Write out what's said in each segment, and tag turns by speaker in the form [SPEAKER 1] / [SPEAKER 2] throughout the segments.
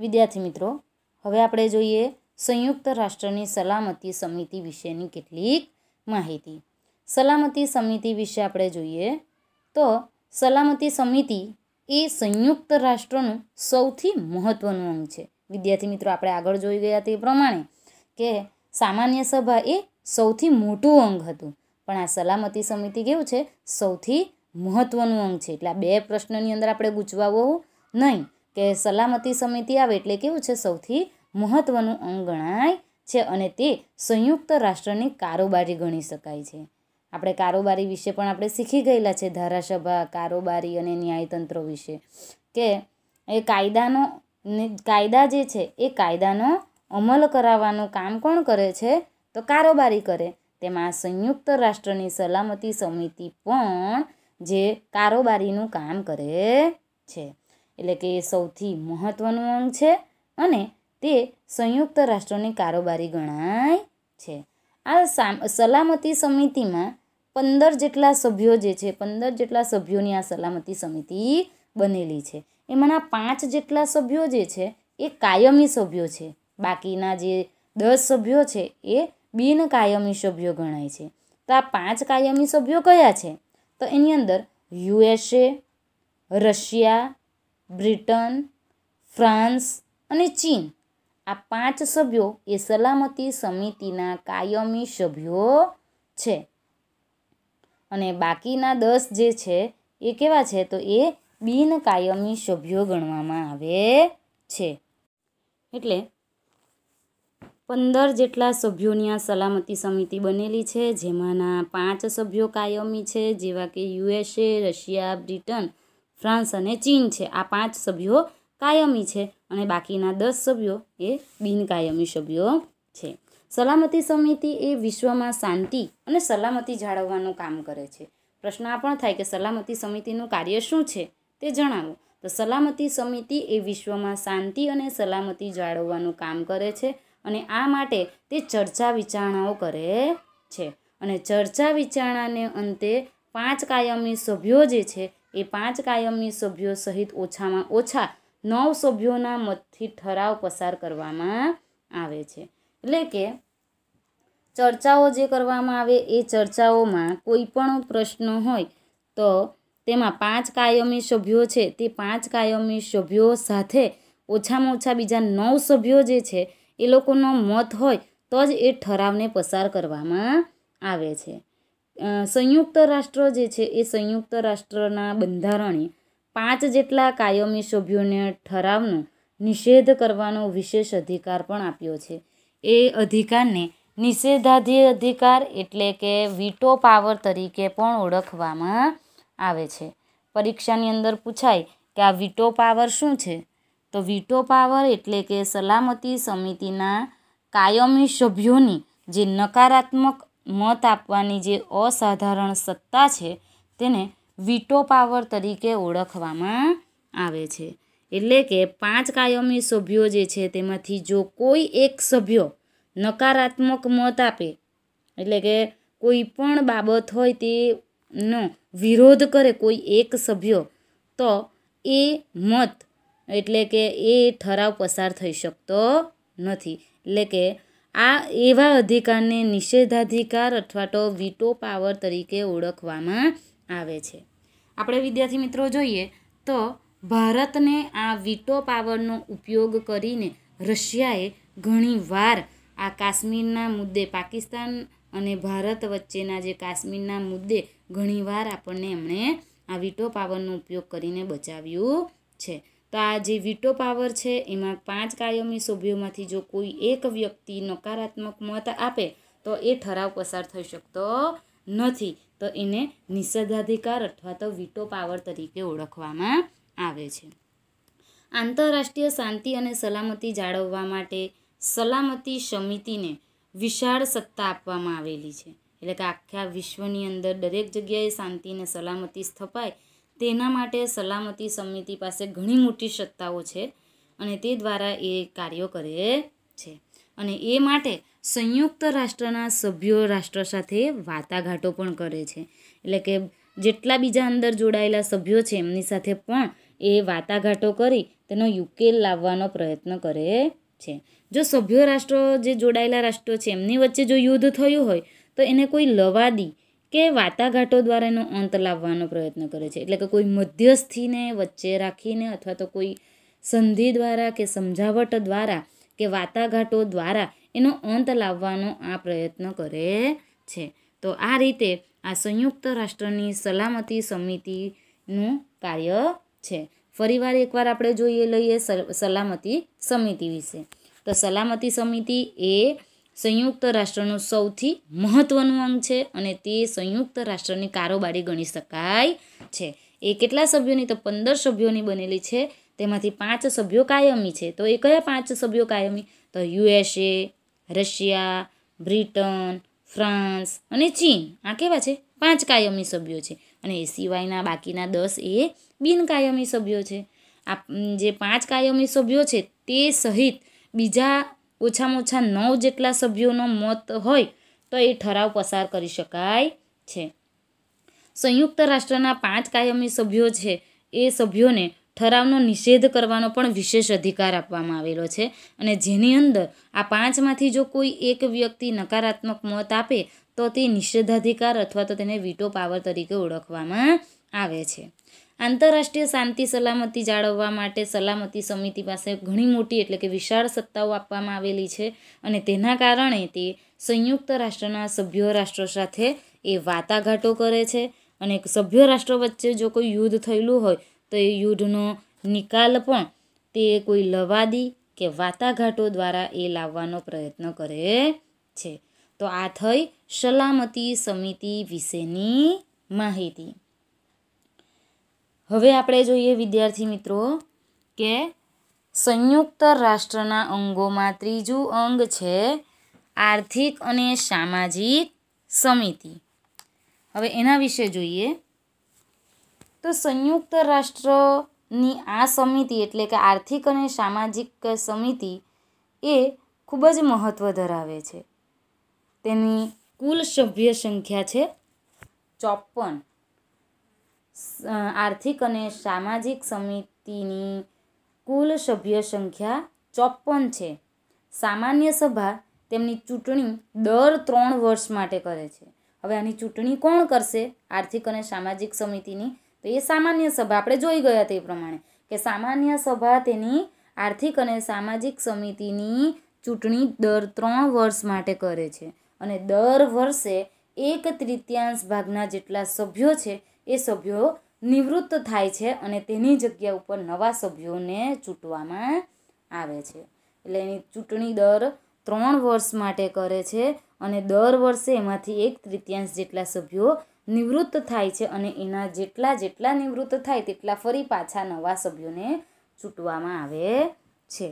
[SPEAKER 1] વિદ્યાર્થી મિત્રો હવે આપણે જોઈએ સંયુક્ત રાષ્ટ્રની સલામતી સમિતિ વિશેની કેટલીક માહિતી સલામતી સમિતિ વિશે આપણે જોઈએ તો સલામતી સમિતિ એ સંયુક્ત રાષ્ટ્રનું સૌથી મહત્ત્વનું અંગ છે વિદ્યાર્થી મિત્રો આપણે આગળ જોઈ ગયા તે પ્રમાણે કે સામાન્ય સભા એ સૌથી મોટું અંગ હતું પણ આ સલામતી સમિતિ કેવું છે સૌથી મહત્ત્વનું અંગ છે એટલે આ બે પ્રશ્નની અંદર આપણે ગૂંચવાવો નહીં કે સલામતી સમિતિ આવે એટલે કેવું છે સૌથી મહત્ત્વનું અંગ ગણાય છે અને તે સંયુક્ત રાષ્ટ્રની કારોબારી ગણી શકાય છે આપણે કારોબારી વિશે પણ આપણે શીખી ગયેલા છે ધારાસભા કારોબારી અને ન્યાયતંત્ર વિશે કે એ કાયદાનો કાયદા જે છે એ કાયદાનો અમલ કરાવવાનું કામ કોણ કરે છે તો કારોબારી કરે તેમાં સંયુક્ત રાષ્ટ્રની સલામતી સમિતિ પણ જે કારોબારીનું કામ કરે છે એટલે કે એ સૌથી મહત્ત્વનું અંગ છે અને તે સંયુક્ત રાષ્ટ્રોની કારોબારી ગણાય છે આ સલામતી સમિતિમાં પંદર જેટલા સભ્યો જે છે પંદર જેટલા સભ્યોની આ સલામતી સમિતિ બનેલી છે એમાંના પાંચ જેટલા સભ્યો જે છે એ કાયમી સભ્યો છે બાકીના જે દસ સભ્યો છે એ બિન કાયમી સભ્યો ગણાય છે તો આ પાંચ કાયમી સભ્યો કયા છે તો એની અંદર યુએસએ રશિયા બ્રિટન ફ્રાન્સ અને ચીન આ પાંચ સભ્યો એ સલામતી સમિતિના કાયમી સભ્યો છે અને બાકીના દસ જે છે એ કેવા છે તો એ બિન કાયમી સભ્યો ગણવામાં આવે છે એટલે પંદર જેટલા સભ્યોની આ સલામતી સમિતિ બનેલી છે જેમાંના પાંચ સભ્યો કાયમી છે જેવા કે યુએસએ રશિયા બ્રિટન ફ્રાન્સ અને ચીન છે આ પાંચ સભ્યો કાયમી છે અને બાકીના દસ સભ્યો એ બિનકાયમી સભ્યો છે સલામતી સમિતિ એ વિશ્વમાં શાંતિ અને સલામતી જાળવવાનું કામ કરે છે પ્રશ્ન આ પણ થાય કે સલામતી સમિતિનું કાર્ય શું છે તે જણાવો તો સલામતી સમિતિ એ વિશ્વમાં શાંતિ અને સલામતી જાળવવાનું કામ કરે છે અને આ માટે તે ચર્ચા વિચારણાઓ કરે છે અને ચર્ચા વિચારણાને અંતે પાંચ કાયમી સભ્યો જે છે એ પાંચ કાયમી સભ્યો સહિત ઓછામાં ઓછા નવ સભ્યોના મતથી ઠરાવ પસાર કરવામાં આવે છે એટલે કે ચર્ચાઓ જે કરવામાં આવે એ ચર્ચાઓમાં કોઈ પણ પ્રશ્ન હોય તો તેમાં પાંચ કાયમી સભ્યો છે તે પાંચ કાયમી સભ્યો સાથે ઓછામાં ઓછા બીજા નવ સભ્યો જે છે એ લોકોનો મત હોય તો જ એ ઠરાવને પસાર કરવામાં આવે છે સંયુક્ત રાષ્ટ્ર જે છે એ સંયુક્ત રાષ્ટ્રના બંધારણે પાંચ જેટલા કાયમી સભ્યોને ઠરાવનો નિષેધ કરવાનો વિશેષ અધિકાર પણ આપ્યો છે એ અધિકારને નિષેધાધિ અધિકાર એટલે કે વીટો પાવર તરીકે પણ ઓળખવામાં આવે છે પરીક્ષાની અંદર પૂછાય કે આ વીટો પાવર શું છે તો વીટો પાવર એટલે કે સલામતી સમિતિના કાયમી સભ્યોની જે નકારાત્મક મત આપવાની જે અસાધારણ સત્તા છે તેને વીટો પાવર તરીકે ઓળખવામાં આવે છે એટલે કે પાંચ કાયમી સભ્યો જે છે તેમાંથી જો કોઈ એક સભ્ય નકારાત્મક મત આપે એટલે કે કોઈ પણ બાબત હોય તેનો વિરોધ કરે કોઈ એક સભ્ય તો એ મત એટલે કે એ ઠરાવ પસાર થઈ શકતો નથી એટલે કે આ એવા અધિકારને નિષેધાધિકાર અથવા તો વીટો પાવર તરીકે ઓળખવામાં આવે છે આપણે વિદ્યાર્થી મિત્રો જોઈએ તો ભારતને આ વીટો પાવરનો ઉપયોગ કરીને રશિયાએ ઘણીવાર આ કાશ્મીરના મુદ્દે પાકિસ્તાન અને ભારત વચ્ચેના જે કાશ્મીરના મુદ્દે ઘણીવાર આપણને એમણે આ વીટો પાવરનો ઉપયોગ કરીને બચાવ્યું છે તો આ જે વીટો પાવર છે એમાં પાંચ કાયમી સભ્યોમાંથી જો કોઈ એક વ્યક્તિ નકારાત્મક મત આપે તો એ ઠરાવ પસાર થઈ શકતો નથી તો એને નિષેધાધિકાર અથવા તો વીટો પાવર તરીકે ઓળખવામાં આવે છે આંતરરાષ્ટ્રીય શાંતિ અને સલામતી જાળવવા માટે સલામતી સમિતિને વિશાળ સત્તા આપવામાં આવેલી છે એટલે કે આખા વિશ્વની અંદર દરેક જગ્યાએ શાંતિ અને સલામતી સ્થપાય તેના માટે સલામતી સમિતિ પાસે ઘણી મોટી સત્તાઓ છે અને તે દ્વારા એ કાર્યો કરે છે અને એ માટે સંયુક્ત રાષ્ટ્રના સભ્યો રાષ્ટ્ર સાથે વાટાઘાટો પણ કરે છે એટલે કે જેટલા બીજા અંદર જોડાયેલા સભ્યો છે એમની સાથે પણ એ વાટાઘાટો કરી તેનો ઉકેલ લાવવાનો પ્રયત્ન કરે છે જો સભ્ય રાષ્ટ્રો જે જોડાયેલા રાષ્ટ્રો છે એમની વચ્ચે જો યુદ્ધ થયું હોય તો એને કોઈ લવાદી કે વાટાઘાટો દ્વારા એનો અંત લાવવાનો પ્રયત્ન કરે છે એટલે કે કોઈ મધ્યસ્થીને વચ્ચે રાખીને અથવા તો કોઈ સંધિ દ્વારા કે સમજાવટ દ્વારા કે વાટાઘાટો દ્વારા એનો અંત લાવવાનો આ પ્રયત્ન કરે છે તો આ રીતે આ સંયુક્ત રાષ્ટ્રની સલામતી સમિતિનું કાર્ય છે ફરીવાર એકવાર આપણે જોઈએ લઈએ સલામતી સમિતિ વિશે તો સલામતી સમિતિ એ સંયુક્ત રાષ્ટ્રનું સૌથી મહત્ત્વનું અંગ છે અને તે સંયુક્ત રાષ્ટ્રની કારોબારી ગણી શકાય છે એ કેટલા સભ્યોની તો પંદર સભ્યોની બનેલી છે તેમાંથી પાંચ સભ્યો કાયમી છે તો એ કયા પાંચ સભ્યો કાયમી તો યુએસએ રશિયા બ્રિટન ફ્રાન્સ અને ચીન આ કેવા છે પાંચ કાયમી સભ્યો છે અને એ સિવાયના બાકીના દસ એ બિનકાયમી સભ્યો છે આ જે પાંચ કાયમી સભ્યો છે તે સહિત બીજા ઓછામાં ઓછા નવ જેટલા સભ્યોનો મત હોય તો એ ઠરાવ પસાર કરી શકાય છે સંયુક્ત રાષ્ટ્રના પાંચ કાયમી સભ્યો છે એ સભ્યોને ઠરાવનો નિષેધ કરવાનો પણ વિશેષ અધિકાર આપવામાં આવેલો છે અને જેની અંદર આ પાંચમાંથી જો કોઈ એક વ્યક્તિ નકારાત્મક મત આપે તો તે નિષેધાધિકાર અથવા તો તેને વીટો પાવર તરીકે ઓળખવામાં આવે છે આંતરરાષ્ટ્રીય શાંતિ સલામતી જાળવવા માટે સલામતી સમિતિ પાસે ઘણી મોટી એટલે કે વિશાળ સત્તાઓ આપવામાં આવેલી છે અને તેના કારણે તે સંયુક્ત રાષ્ટ્રના સભ્ય રાષ્ટ્રો સાથે એ વાટાઘાટો કરે છે અને સભ્ય રાષ્ટ્રો વચ્ચે જો કોઈ યુદ્ધ થયેલું હોય તો એ યુદ્ધનો નિકાલ પણ તે કોઈ લવાદી કે વાટાઘાટો દ્વારા એ લાવવાનો પ્રયત્ન કરે છે તો આ થઈ સલામતી સમિતિ વિશેની માહિતી હવે આપણે જોઈએ વિદ્યાર્થી મિત્રો કે સંયુક્ત રાષ્ટ્રના અંગોમાં ત્રીજું અંગ છે આર્થિક અને સામાજિક સમિતિ હવે એના વિશે જોઈએ તો સંયુક્ત રાષ્ટ્રની આ સમિતિ એટલે કે આર્થિક અને સામાજિક સમિતિ એ ખૂબ જ મહત્ત્વ ધરાવે છે તેની કુલ સભ્ય સંખ્યા છે ચોપન આર્થિક અને સામાજિક સમિતિની કુલ સભ્ય સંખ્યા ચોપન છે સામાન્ય સભા તેમની ચૂંટણી દર ત્રણ વર્ષ માટે કરે છે હવે આની ચૂંટણી કોણ કરશે આર્થિક અને સામાજિક સમિતિની તો એ સામાન્ય સભા આપણે જોઈ ગયા તે પ્રમાણે કે સામાન્ય સભા તેની આર્થિક અને સામાજિક સમિતિની ચૂંટણી દર ત્રણ વર્ષ માટે કરે છે અને દર વર્ષે એક તૃતીયાંશ ભાગના જેટલા સભ્યો છે એ સભ્યો નિવૃત્ત થાય છે અને તેની જગ્યા ઉપર નવા સભ્યોને ચૂંટવામાં આવે છે એટલે એની ચૂંટણી દર ત્રણ વર્ષ માટે કરે છે અને દર વર્ષે એમાંથી એક તૃતીયાંશ જેટલા સભ્યો નિવૃત્ત થાય છે અને એના જેટલા જેટલા નિવૃત્ત થાય તેટલા ફરી પાછા નવા સભ્યોને ચૂંટવામાં આવે છે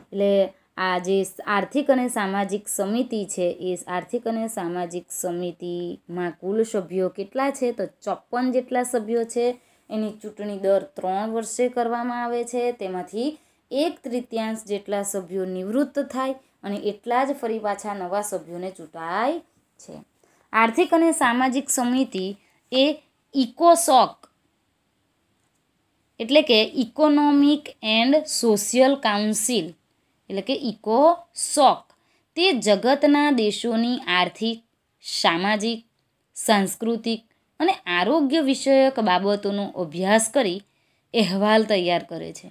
[SPEAKER 1] એટલે આ જે આર્થિક અને સામાજિક સમિતિ છે એ આર્થિક અને સામાજિક સમિતિમાં કુલ સભ્યો કેટલા છે તો ચોપન જેટલા સભ્યો છે એની ચૂંટણી દર ત્રણ વર્ષે કરવામાં આવે છે તેમાંથી એક તૃતીયાંશ જેટલા સભ્યો નિવૃત્ત થાય અને એટલા જ ફરી પાછા નવા સભ્યોને ચૂંટાય છે આર્થિક અને સામાજિક સમિતિ એ ઇકોસોક એટલે કે ઇકોનોમિક એન્ડ સોશિયલ કાઉન્સિલ એટલે કે ઇકો શોક તે જગતના દેશોની આર્થિક સામાજિક સાંસ્કૃતિક અને આરોગ્ય વિષયક બાબતોનો અભ્યાસ કરી અહેવાલ તૈયાર કરે છે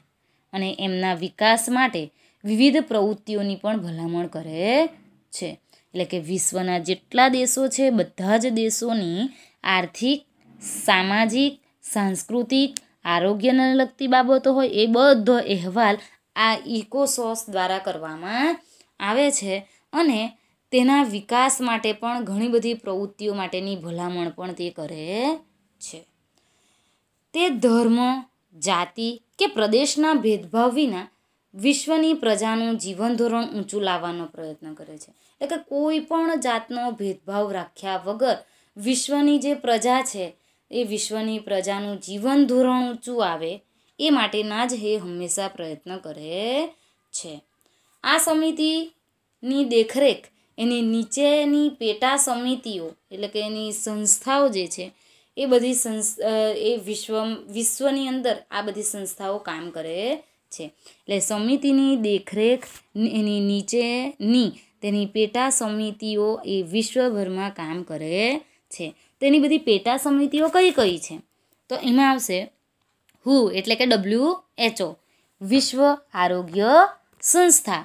[SPEAKER 1] અને એમના વિકાસ માટે વિવિધ પ્રવૃત્તિઓની પણ ભલામણ કરે છે એટલે કે વિશ્વના જેટલા દેશો છે બધા જ દેશોની આર્થિક સામાજિક સાંસ્કૃતિક આરોગ્યને લગતી બાબતો હોય એ બધો અહેવાલ આ ઇકોસોસ દ્વારા કરવામાં આવે છે અને તેના વિકાસ માટે પણ ઘણી બધી પ્રવૃત્તિઓ માટેની ભલામણ પણ તે કરે છે તે ધર્મ જાતિ કે પ્રદેશના ભેદભાવ વિના વિશ્વની પ્રજાનું જીવન ધોરણ ઊંચું લાવવાનો પ્રયત્ન કરે છે એટલે કે કોઈ પણ જાતનો ભેદભાવ રાખ્યા વગર વિશ્વની જે પ્રજા છે એ વિશ્વની પ્રજાનું જીવન ધોરણ ઊંચું આવે એ માટેના જ એ હંમેશા પ્રયત્ન કરે છે આ સમિતિની દેખરેખ એની નીચેની પેટા સમિતિઓ એટલે કે એની સંસ્થાઓ જે છે એ બધી સંસ એ વિશ્વ વિશ્વની અંદર આ બધી સંસ્થાઓ કામ કરે છે એટલે સમિતિની દેખરેખ એની નીચેની તેની પેટા સમિતિઓ એ વિશ્વભરમાં કામ કરે છે તેની બધી પેટા સમિતિઓ કઈ કઈ છે તો એમાં આવશે હુ એટલે કે ડબલ્યુ એચઓ વિશ્વ આરોગ્ય સંસ્થા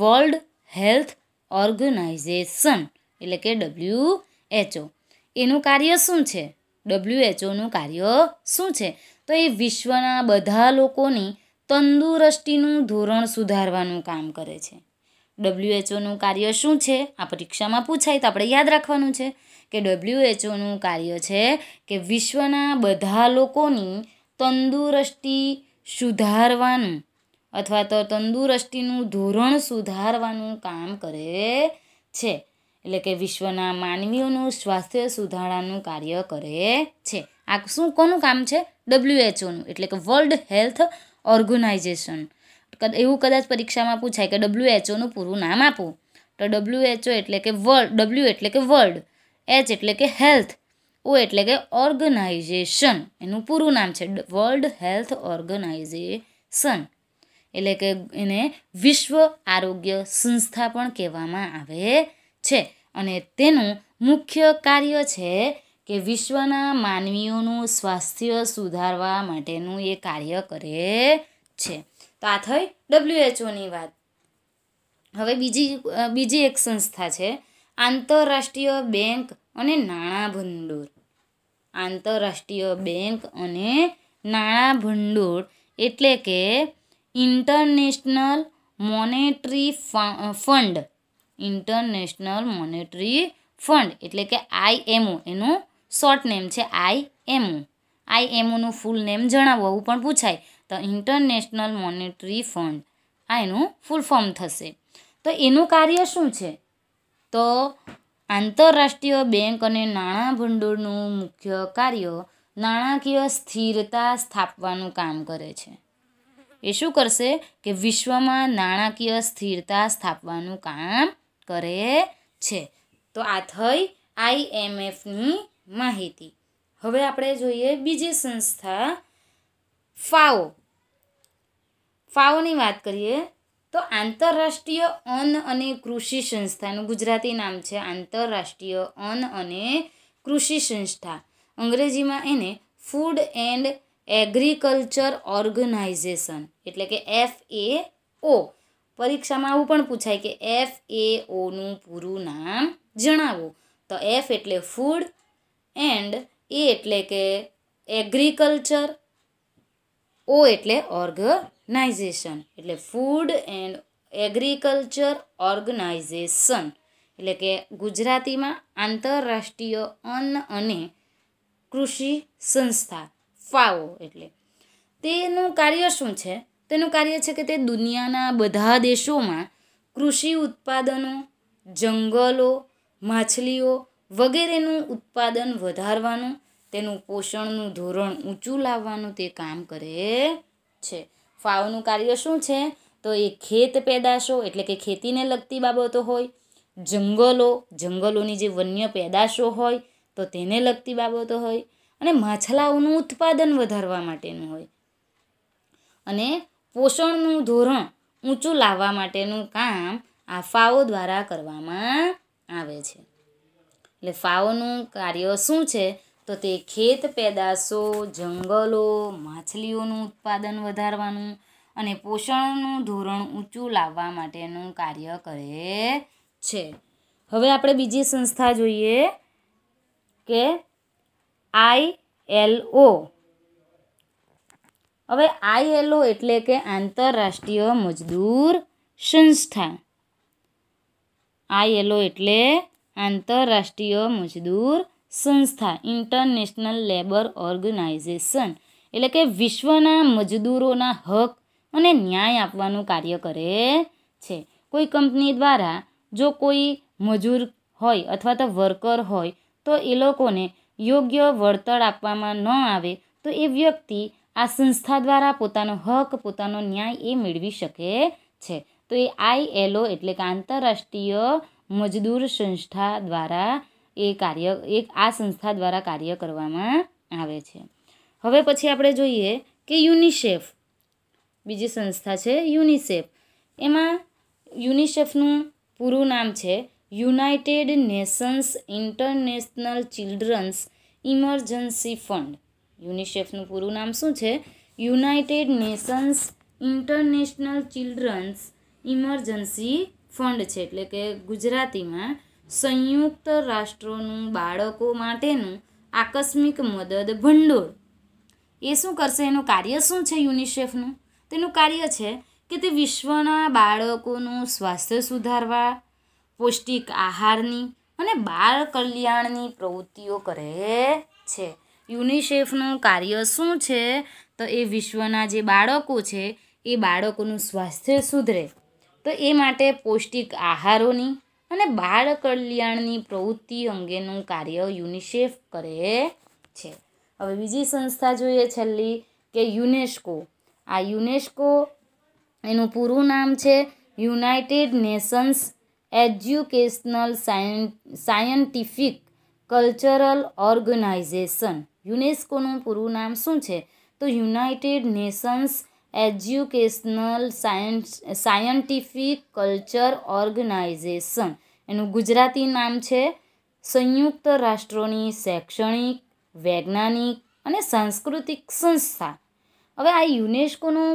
[SPEAKER 1] વર્લ્ડ હેલ્થ ઓર્ગનાઇઝેશન એટલે કે ડબલ્યુ એચઓ એનું કાર્ય શું છે ડબલ્યુ એચઓનું કાર્ય શું છે તો એ વિશ્વના બધા લોકોની તંદુરસ્તીનું ધોરણ સુધારવાનું કામ કરે છે ડબલ્યુએચઓનું કાર્ય શું છે આ પરીક્ષામાં પૂછાય તો આપણે યાદ રાખવાનું છે કે ડબલ્યુએચઓનું કાર્ય છે કે વિશ્વના બધા લોકોની તંદુરસ્તી સુધારવાનું અથવા તો તંદુરસ્તીનું ધોરણ સુધારવાનું કામ કરે છે એટલે કે વિશ્વના માનવીઓનું સ્વાસ્થ્ય સુધારણાનું કાર્ય કરે છે આ શું કોનું કામ છે ડબલ્યુએચઓનું એટલે કે વર્લ્ડ હેલ્થ ઓર્ગેનાઇઝેશન એવું કદાચ પરીક્ષામાં પૂછાય કે ડબલ્યુએચઓનું પૂરું નામ આપો તો ડબલ્યુએચઓ એટલે કે વર્લ્ડ ડબલ્યુ એટલે કે વર્લ્ડ એચ એટલે કે હેલ્થ ઓ એટલે કે ઓર્ગનાઇઝેશન એનું પૂરું નામ છે વર્લ્ડ હેલ્થ ઓર્ગનાઇઝેશન એટલે કે એને વિશ્વ આરોગ્ય સંસ્થા પણ કહેવામાં આવે છે અને તેનું મુખ્ય કાર્ય છે કે વિશ્વના માનવીઓનું સ્વાસ્થ્ય સુધારવા માટેનું એ કાર્ય કરે છે તો આ થઈ ડબ્લ્યુએચઓની વાત હવે બીજી બીજી એક સંસ્થા છે આંતરરાષ્ટ્રીય બેંક અને નાણાં ભંડોળ આંતરરાષ્ટ્રીય બેંક અને નાણાં ભંડોળ એટલે કે international monetary fund international monetary fund એટલે કે આઈએમઓ એનું શોર્ટ નેમ છે આઈએમઓ આઈએમઓનું ફૂલ નેમ જણાવો આવું પણ પૂછાય તો ઇન્ટરનેશનલ મોનેટરી ફંડ આ એનું ફૂલ ફોર્મ થશે તો એનું કાર્ય શું છે તો આંતરરાષ્ટ્રીય બેંક અને નાણાં ભંડોળનું મુખ્ય કાર્ય નાણાકીય સ્થિરતા સ્થાપવાનું કામ કરે છે એ શું કરશે કે વિશ્વમાં નાણાકીય સ્થિરતા સ્થાપવાનું કામ કરે છે તો આ થઈ આઈએમએફની માહિતી હવે આપણે જોઈએ બીજી સંસ્થા ફાઓ ફાઓની વાત કરીએ તો આંતરરાષ્ટ્રીય અન્ન અને કૃષિ સંસ્થાનું ગુજરાતી નામ છે આંતરરાષ્ટ્રીય અન્ન અને કૃષિ સંસ્થા અંગ્રેજીમાં એને ફૂડ એન્ડ એગ્રીકલ્ચર ઓર્ગનાઇઝેશન એટલે કે એફ એ ઓ પરીક્ષામાં આવું પણ પૂછાય કે એફ એ ઓનું પૂરું નામ જણાવો તો એફ એટલે ફૂડ એન્ડ એ એટલે કે એગ્રીકલ્ચર ઓ એટલે ઓર્ગ નાઇઝેશન એટલે ફૂડ એન્ડ એગ્રીકલ્ચર ઓર્ગનાઇઝેશન એટલે કે ગુજરાતીમાં આંતરરાષ્ટ્રીય અન્ન અને કૃષિ સંસ્થા ફાવો એટલે તેનું કાર્ય શું છે તેનું કાર્ય છે કે તે દુનિયાના બધા દેશોમાં કૃષિ ઉત્પાદનો જંગલો માછલીઓ વગેરેનું ઉત્પાદન વધારવાનું તેનું પોષણનું ધોરણ ઊંચું લાવવાનું તે કામ કરે છે ફાળોનું કાર્ય શું છે તો એ ખેત પેદાશો એટલે કે ખેતીને લગતી બાબતો હોય જંગલો જંગલોની જે વન્ય પેદાશો હોય તો તેને લગતી બાબતો હોય અને માછલાઓનું ઉત્પાદન વધારવા માટેનું હોય અને પોષણનું ધોરણ ઊંચું લાવવા માટેનું કામ આ ફાવો દ્વારા કરવામાં આવે છે એટલે ફાવોનું કાર્ય શું છે તો તે ખેત પેદાશો જંગલો માછલીઓનું ઉત્પાદન વધારવાનું અને પોષણનું ધોરણ ઊંચું લાવવા માટેનું કાર્ય કરે છે હવે આપણે બીજી સંસ્થા જોઈએ કે આઈએલઓ હવે આઈએલઓ એટલે કે આંતરરાષ્ટ્રીય મજદૂર સંસ્થા આઈએલઓ એટલે આંતરરાષ્ટ્રીય મજદૂર સંસ્થા ઇન્ટરનેશનલ લેબર ઓર્ગનાઇઝેશન એટલે કે વિશ્વના મજદૂરોના હક અને ન્યાય આપવાનું કાર્ય કરે છે કોઈ કંપની દ્વારા જો કોઈ મજૂર હોય અથવા તો વર્કર હોય તો એ લોકોને યોગ્ય વળતર આપવામાં ન આવે તો એ વ્યક્તિ આ સંસ્થા દ્વારા પોતાનો હક પોતાનો ન્યાય એ મેળવી શકે છે તો એ આઈએલઓ એટલે કે આંતરરાષ્ટ્રીય મજદૂર સંસ્થા દ્વારા એ કાર્ય એક આ સંસ્થા દ્વારા કાર્ય કરવામાં આવે છે હવે પછી આપણે જોઈએ કે યુનિસેફ બીજી સંસ્થા છે યુનિસેફ એમાં યુનિસેફનું પૂરું નામ છે United Nations international children's emergency fund યુનિસેફનું પૂરું નામ શું છે United Nations international children's emergency fund છે એટલે કે ગુજરાતીમાં સંયુક્ત રાષ્ટ્રોનું બાળકો માટેનું આકસ્મિક મદદ ભંડોળ એ શું કરશે એનું કાર્ય શું છે યુનિસેફનું તેનું કાર્ય છે કે તે વિશ્વના બાળકોનું સ્વાસ્થ્ય સુધારવા પૌષ્ટિક આહારની અને બાળ કલ્યાણની પ્રવૃત્તિઓ કરે છે યુનિસેફનું કાર્ય શું છે તો એ વિશ્વના જે બાળકો છે એ બાળકોનું સ્વાસ્થ્ય સુધરે તો એ માટે પૌષ્ટિક આહારોની અને બાળ કલ્યાણની પ્રવૃત્તિ અંગેનું કાર્ય યુનિસેફ કરે છે હવે બીજી સંસ્થા જોઈએ છેલ્લી કે યુનેસ્કો આ યુનેસ્કો એનું પૂરું નામ છે United Nations educational scientific cultural organisation યુનેસ્કોનું પૂરું નામ શું છે તો United Nations educational science scientific culture organisation એનું ગુજરાતી નામ છે સંયુક્ત રાષ્ટ્રોની શૈક્ષણિક વૈજ્ઞાનિક અને સાંસ્કૃતિક સંસ્થા હવે આ યુનેસ્કોનું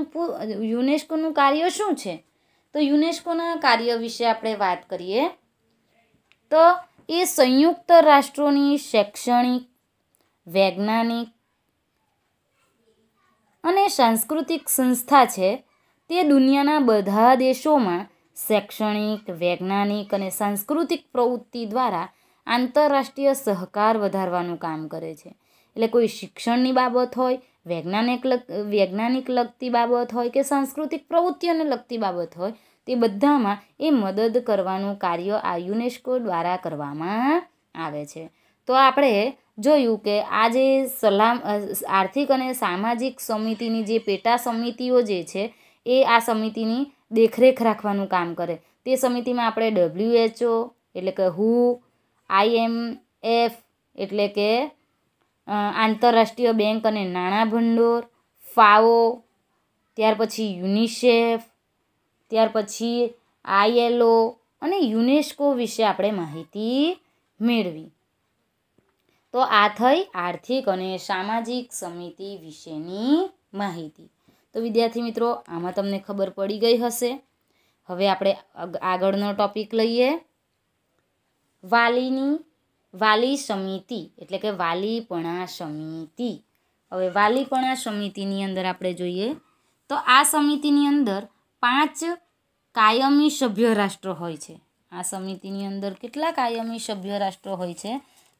[SPEAKER 1] યુનેસ્કોનું કાર્ય શું છે તો યુનેસ્કોના કાર્ય વિશે આપણે વાત કરીએ તો એ સંયુક્ત રાષ્ટ્રોની શૈક્ષણિક વૈજ્ઞાનિક અને સાંસ્કૃતિક સંસ્થા છે તે દુનિયાના બધા દેશોમાં શૈક્ષણિક વૈજ્ઞાનિક અને સાંસ્કૃતિક પ્રવૃત્તિ દ્વારા આંતરરાષ્ટ્રીય સહકાર વધારવાનું કામ કરે છે એટલે કોઈ શિક્ષણની બાબત હોય વૈજ્ઞાનિક વૈજ્ઞાનિક લગતી બાબત હોય કે સાંસ્કૃતિક પ્રવૃત્તિઓને લગતી બાબત હોય તે બધામાં એ મદદ કરવાનું કાર્ય આ યુનેસ્કો દ્વારા કરવામાં આવે છે તો આપણે જોયું કે આજે સલામ આર્થિક અને સામાજિક સમિતિની જે પેટા સમિતિઓ જે છે એ આ સમિતિની દેખરેખ રાખવાનું કામ કરે તે સમિતિમાં આપણે ડબલ્યુએચઓ એટલે કે હુ આઈએમએફ એટલે કે આંતરરાષ્ટ્રીય બેંક અને નાણાં ભંડોળ ફાઓ ત્યાર પછી યુનિસેફ ત્યાર પછી આઈએલઓ અને યુનેસ્કો વિશે આપણે માહિતી મેળવી તો આ થઈ આર્થિક અને સામાજિક સમિતિ વિશેની માહિતી તો વિદ્યાર્થી મિત્રો આમાં તમને ખબર પડી ગઈ હશે હવે આપણે આગળનો ટોપિક લઈએ વાલીની વાલી સમિતિ એટલે કે વાલીપણા સમિતિ હવે વાલીપણા સમિતિની અંદર આપણે જોઈએ તો આ સમિતિની અંદર પાંચ કાયમી સભ્ય રાષ્ટ્રો હોય છે આ સમિતિની અંદર કેટલા કાયમી સભ્ય રાષ્ટ્રો હોય છે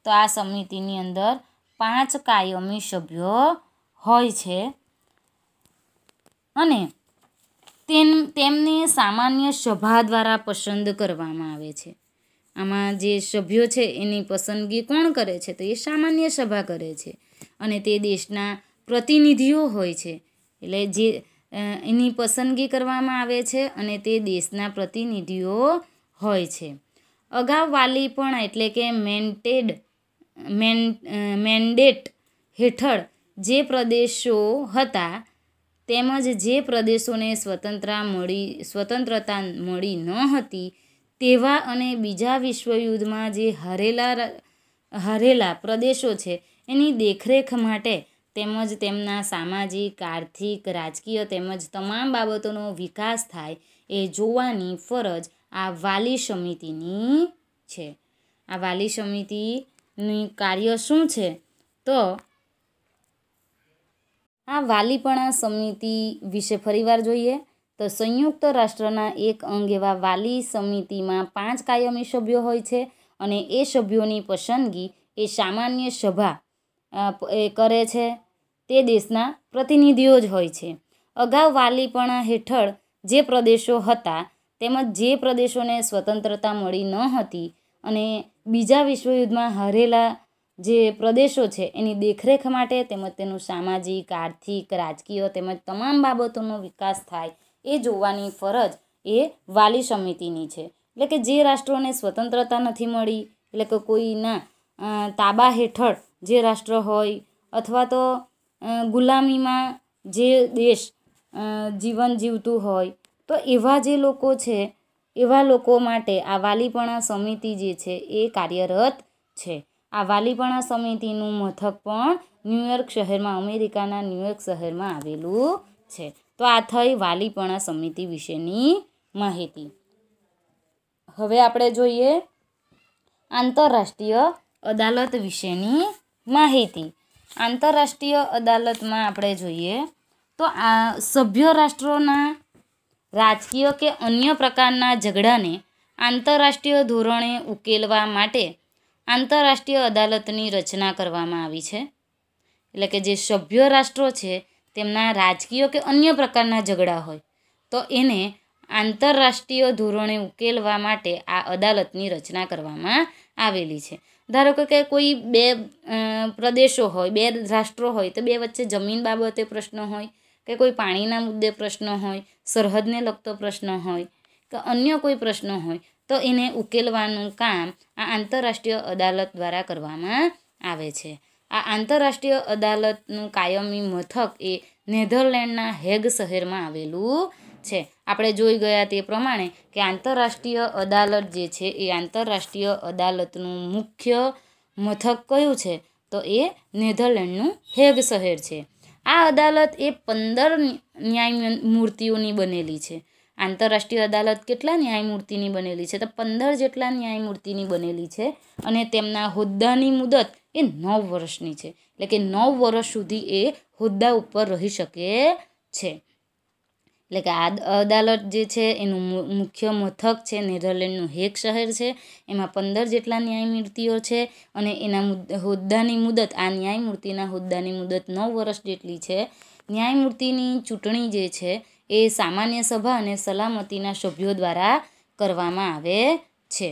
[SPEAKER 1] તો આ સમિતિની અંદર પાંચ કાયમી સભ્યો હોય છે અને તેમ તેમને સામાન્ય સભા દ્વારા પસંદ કરવામાં આવે છે આમાં જે સભ્યો છે એની પસંદગી કોણ કરે છે તો એ સામાન્ય સભા કરે છે અને તે દેશના પ્રતિનિધિઓ હોય છે એટલે જે એની પસંદગી કરવામાં આવે છે અને તે દેશના પ્રતિનિધિઓ હોય છે અગાઉ વાલી પણ એટલે કે મેન્ટેડ મેન મેન્ડેટ હેઠળ જે પ્રદેશો હતા તેમજ જે પ્રદેશોને સ્વતંત્રતા મળી સ્વતંત્રતા મળી ન હતી તેવા અને બીજા વિશ્વયુદ્ધમાં જે હારેલા હારેલા પ્રદેશો છે એની દેખરેખ માટે તેમજ તેમના સામાજિક આર્થિક રાજકીય તેમજ તમામ બાબતોનો વિકાસ થાય એ જોવાની ફરજ આ વાલી સમિતિની છે આ વાલી સમિતિ ની કાર્ય શું છે તો આ વાલીપણા સમિતિ વિશે ફરીવાર જોઈએ તો સંયુક્ત રાષ્ટ્રના એક અંગ એવા વાલી સમિતિમાં પાંચ કાયમી સભ્યો હોય છે અને એ સભ્યોની પસંદગી એ સામાન્ય સભા એ કરે છે તે દેશના પ્રતિનિધિઓ જ હોય છે અગાઉ વાલીપણા હેઠળ જે પ્રદેશો હતા તેમજ જે પ્રદેશોને સ્વતંત્રતા મળી ન હતી અને બીજા વિશ્વયુદ્ધમાં હારેલા જે પ્રદેશો છે એની દેખરેખ માટે તેમજ તેનું સામાજિક આર્થિક રાજકીય તેમજ તમામ બાબતોનો વિકાસ થાય એ જોવાની ફરજ એ વાલી સમિતિની છે એટલે કે જે રાષ્ટ્રોને સ્વતંત્રતા નથી મળી એટલે કે કોઈના તાબા હેઠળ જે રાષ્ટ્ર હોય અથવા તો ગુલામીમાં જે દેશ જીવન જીવતું હોય તો એવા જે લોકો છે એવા લોકો માટે આ વાલીપણા સમિતિ જે છે એ કાર્યરત છે આ વાલીપણા સમિતિનું મથક પણ ન્યૂયોર્ક શહેરમાં અમેરિકાના ન્યૂયોર્ક શહેરમાં આવેલું છે તો આ થઈ વાલીપણા સમિતિ વિશેની માહિતી હવે આપણે જોઈએ આંતરરાષ્ટ્રીય અદાલત વિશેની માહિતી આંતરરાષ્ટ્રીય અદાલતમાં આપણે જોઈએ તો આ સભ્ય રાષ્ટ્રોના રાજકીય કે અન્ય પ્રકારના ઝઘડાને આંતરરાષ્ટ્રીય ધોરણે ઉકેલવા માટે આંતરરાષ્ટ્રીય અદાલતની રચના કરવામાં આવી છે એટલે કે જે સભ્ય રાષ્ટ્રો છે તેમના રાજકીય કે અન્ય પ્રકારના ઝઘડા હોય તો એને આંતરરાષ્ટ્રીય ધોરણે ઉકેલવા માટે આ અદાલતની રચના કરવામાં આવેલી છે ધારો કે કોઈ બે પ્રદેશો હોય બે રાષ્ટ્રો હોય તો બે વચ્ચે જમીન બાબતે પ્રશ્નો હોય કે કોઈ પાણીના મુદ્દે પ્રશ્ન હોય સરહદને લગતો પ્રશ્ન હોય કે અન્ય કોઈ પ્રશ્ન હોય તો એને ઉકેલવાનું કામ આ આંતરરાષ્ટ્રીય અદાલત દ્વારા કરવામાં આવે છે આ આંતરરાષ્ટ્રીય અદાલતનું કાયમી મથક એ નેધરલેન્ડના હેગ શહેરમાં આવેલું છે આપણે જોઈ ગયા તે પ્રમાણે કે આંતરરાષ્ટ્રીય અદાલત જે છે એ આંતરરાષ્ટ્રીય અદાલતનું મુખ્ય મથક કયું છે તો એ નેધરલેન્ડનું હેગ શહેર છે આ અદાલત એ પંદર ન્યાયમૂર્તિઓની બનેલી છે આંતરરાષ્ટ્રીય અદાલત કેટલા ન્યાયમૂર્તિની બનેલી છે તો પંદર જેટલા ન્યાયમૂર્તિની બનેલી છે અને તેમના હોદ્દાની મુદત એ નવ વર્ષની છે એટલે કે નવ વર્ષ સુધી એ હોદ્દા ઉપર રહી શકે છે એટલે કે આ અદાલત જે છે એનું મુખ્ય મથક છે નેધરલેન્ડનું હેક શહેર છે એમાં પંદર જેટલા ન્યાયમૂર્તિઓ છે અને એના હોદ્દાની મુદત આ ન્યાયમૂર્તિના હોદ્દાની મુદત નવ વર્ષ જેટલી છે ન્યાયમૂર્તિની ચૂંટણી જે છે એ સામાન્ય સભા અને સલામતીના સભ્યો દ્વારા કરવામાં આવે છે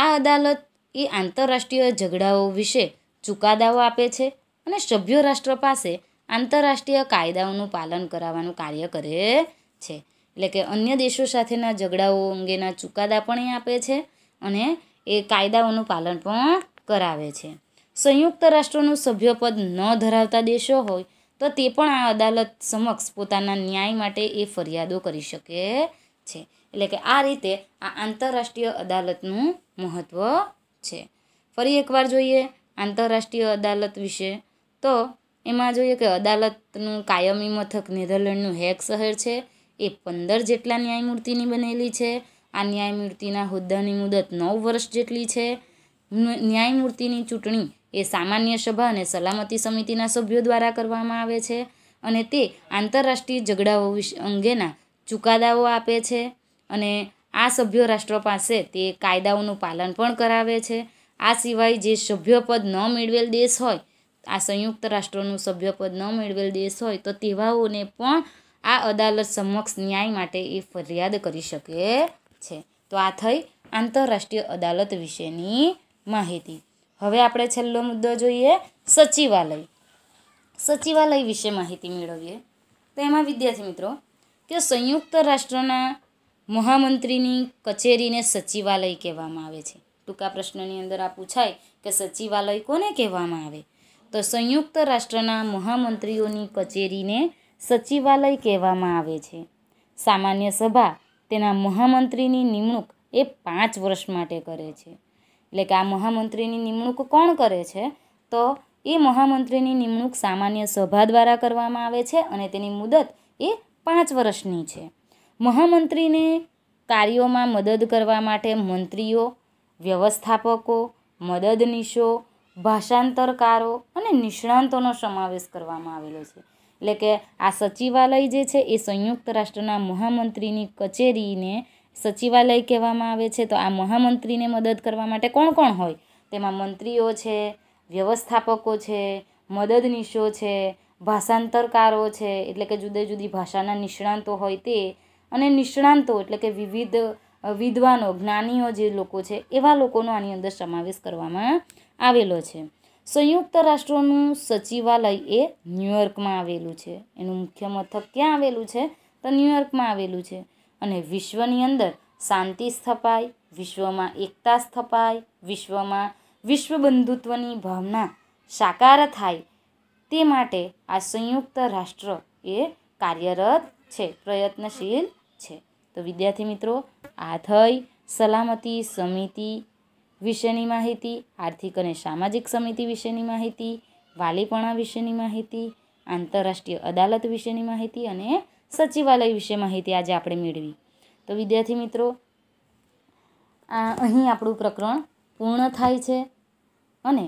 [SPEAKER 1] આ અદાલત એ આંતરરાષ્ટ્રીય ઝઘડાઓ વિશે ચુકાદાઓ આપે છે અને સભ્ય રાષ્ટ્ર પાસે આંતરરાષ્ટ્રીય કાયદાઓનું પાલન કરાવવાનું કાર્ય કરે છે એટલે કે અન્ય દેશો સાથેના ઝઘડાઓ અંગેના ચુકાદા પણ એ આપે છે અને એ કાયદાઓનું પાલન પણ કરાવે છે સંયુક્ત રાષ્ટ્રોનું સભ્યપદ ન ધરાવતા દેશો હોય તો તે પણ આ અદાલત સમક્ષ પોતાના ન્યાય માટે એ ફરિયાદો કરી શકે છે એટલે કે આ રીતે આ આંતરરાષ્ટ્રીય અદાલતનું મહત્ત્વ છે ફરી એકવાર જોઈએ આંતરરાષ્ટ્રીય અદાલત વિશે તો એમાં જોઈએ કે અદાલતનું કાયમી મથક નેધરલેન્ડનું હેક શહેર છે એ પંદર જેટલા ન્યાયમૂર્તિની બનેલી છે આ ન્યાયમૂર્તિના હોદ્દાની મુદત નવ વર્ષ જેટલી છે ન્યાયમૂર્તિની ચૂંટણી એ સામાન્ય સભા અને સલામતી સમિતિના સભ્યો દ્વારા કરવામાં આવે છે અને તે આંતરરાષ્ટ્રીય ઝઘડાઓ વિશે અંગેના ચુકાદાઓ આપે છે અને આ સભ્યો રાષ્ટ્રો પાસે તે કાયદાઓનું પાલન પણ કરાવે છે આ સિવાય જે સભ્યપદ ન મેળવેલ દેશ હોય આ સંયુક્ત રાષ્ટ્રોનું સભ્યપદ ન મેળવેલ દેશ હોય તો તેવાઓને પણ આ અદાલત સમક્ષ ન્યાય માટે એ ફરિયાદ કરી શકે છે તો આ થઈ આંતરરાષ્ટ્રીય અદાલત વિશેની માહિતી હવે આપણે છેલ્લો મુદ્દો જોઈએ સચિવાલય સચિવાલય વિશે માહિતી મેળવીએ તો એમાં વિદ્યાર્થી મિત્રો કે સંયુક્ત રાષ્ટ્રના મહામંત્રીની કચેરીને સચિવાલય કહેવામાં આવે છે ટૂંકા પ્રશ્નની અંદર આ પૂછાય કે સચિવાલય કોને કહેવામાં આવે તો સંયુક્ત રાષ્ટ્રના મહામંત્રીઓની કચેરીને સચિવાલય કહેવામાં આવે છે સામાન્ય સભા તેના મહામંત્રીની નિમણૂક એ પાંચ વર્ષ માટે કરે છે એટલે કે આ મહામંત્રીની નિમણૂક કોણ કરે છે તો એ મહામંત્રીની નિમણૂક સામાન્ય સભા દ્વારા કરવામાં આવે છે અને તેની મુદત એ પાંચ વર્ષની છે મહામંત્રીને કાર્યોમાં મદદ કરવા માટે મંત્રીઓ વ્યવસ્થાપકો મદદનીશો ભાષાંતરકારો અને નિષ્ણાંતોનો સમાવેશ કરવામાં આવેલો છે એટલે કે આ સચિવાલય જે છે એ સંયુક્ત રાષ્ટ્રના મહામંત્રીની કચેરીને સચિવાલય કહેવામાં આવે છે તો આ મહામંત્રીને મદદ કરવા માટે કોણ કોણ હોય તેમાં મંત્રીઓ છે વ્યવસ્થાપકો છે મદદનીશો છે ભાષાંતરકારો છે એટલે કે જુદી જુદી ભાષાના નિષ્ણાંતો હોય તે અને નિષ્ણાંતો એટલે કે વિવિધ વિદ્વાનો જ્ઞાનીઓ જે લોકો છે એવા લોકોનો આની અંદર સમાવેશ કરવામાં આવેલો છે સંયુક્ત રાષ્ટ્રોનું સચિવાલય એ ન્યુયોર્કમાં આવેલું છે એનું મુખ્ય મથક ક્યાં આવેલું છે તો ન્યુયોર્કમાં આવેલું છે અને વિશ્વની અંદર શાંતિ સ્થપાય વિશ્વમાં એકતા સ્થપાય વિશ્વમાં વિશ્વ બંધુત્વની ભાવના સાકાર થાય તે માટે આ સંયુક્ત રાષ્ટ્ર એ કાર્યરત છે પ્રયત્નશીલ છે તો વિદ્યાર્થી મિત્રો આ થઈ સલામતી સમિતિ વિશેની માહિતી આર્થિક અને સામાજિક સમિતિ વિશેની માહિતી વાલીપણા વિશેની માહિતી આંતરરાષ્ટ્રીય અદાલત વિશેની માહિતી અને સચિવાલય વિશે માહિતી આજે આપણે મેળવી તો વિદ્યાર્થી મિત્રો આ અહીં આપણું પ્રકરણ પૂર્ણ થાય છે અને